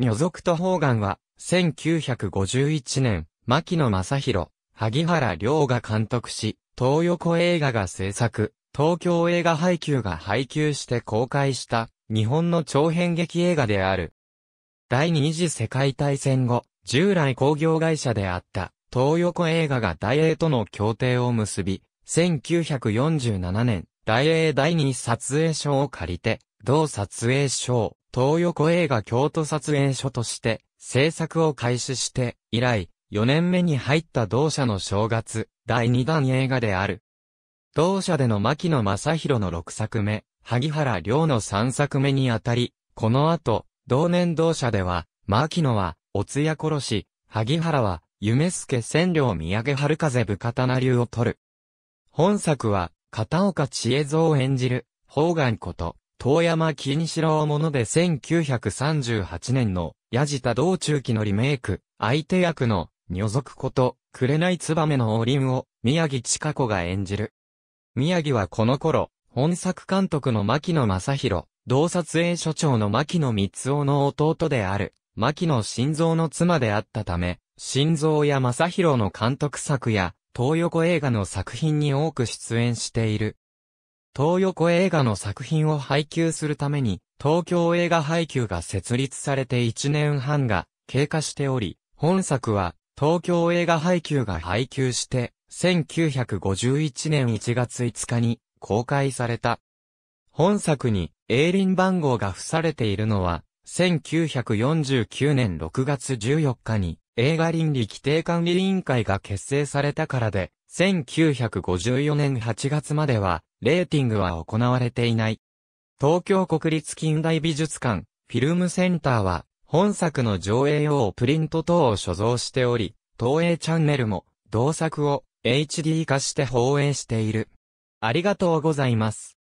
女族と方眼は、1951年、牧野正宏、萩原良が監督し、東横映画が制作、東京映画配給が配給して公開した、日本の長編劇映画である。第二次世界大戦後、従来工業会社であった、東横映画が大英との協定を結び、1947年、大英第二撮影所を借りて、同撮影所東横映画京都撮影所として制作を開始して以来4年目に入った同社の正月第2弾映画である。同社での牧野正宏の6作目、萩原良の3作目にあたり、この後、同年同社では、牧野は、おつや殺し、萩原は、夢助千両土産春風部刀流を取る。本作は、片岡千恵蔵を演じる、方眼こと、遠山金四郎もので1938年の、矢田道中記のリメイク、相手役の、女族こと、紅めの王林を、宮城千佳子が演じる。宮城はこの頃、本作監督の牧野正宏、同撮影所長の牧野光雄の弟である、牧野心臓の妻であったため、心臓や正宏の監督作や、東横映画の作品に多く出演している。東横映画の作品を配給するために、東京映画配給が設立されて1年半が経過しており、本作は東京映画配給が配給して、1951年1月5日に公開された。本作に、英林番号が付されているのは、1949年6月14日に映画倫理規定管理委員会が結成されたからで、1954年8月までは、レーティングは行われていない。東京国立近代美術館、フィルムセンターは、本作の上映用プリント等を所蔵しており、東映チャンネルも、同作を HD 化して放映している。ありがとうございます。